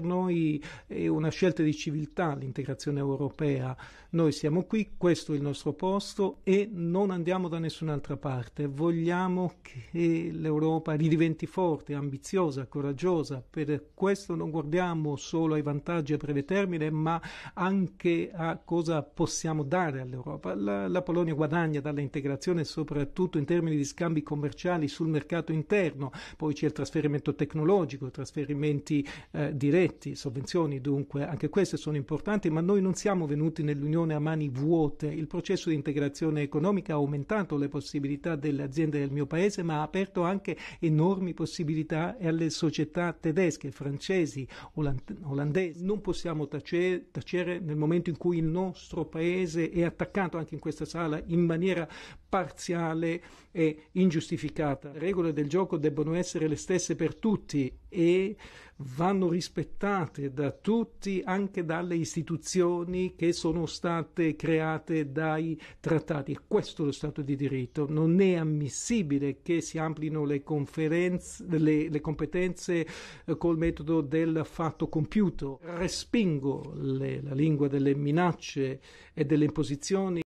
Per noi è una scelta di civiltà l'integrazione europea. Noi siamo qui, questo è il nostro posto e non andiamo da nessun'altra parte. Vogliamo che l'Europa ridiventi forte, ambiziosa, coraggiosa. Per questo non guardiamo solo ai vantaggi a breve termine, ma anche a cosa possiamo dare all'Europa. La, la Polonia guadagna dall'integrazione soprattutto in termini di scambi commerciali sul mercato interno. Poi c'è il trasferimento tecnologico, trasferimenti eh, diretti diritti, sovvenzioni dunque, anche queste sono importanti, ma noi non siamo venuti nell'Unione a mani vuote. Il processo di integrazione economica ha aumentato le possibilità delle aziende del mio paese, ma ha aperto anche enormi possibilità alle società tedesche, francesi, olandesi. Non possiamo tacere, tacere nel momento in cui il nostro paese è attaccato anche in questa sala in maniera parziale e ingiustificata. Le regole del gioco debbono essere le stesse per tutti e vanno rispettate da tutti, anche dalle istituzioni che sono state create dai trattati. E questo è lo Stato di diritto. Non è ammissibile che si amplino le, le, le competenze eh, col metodo del fatto compiuto. Respingo le, la lingua delle minacce e delle imposizioni.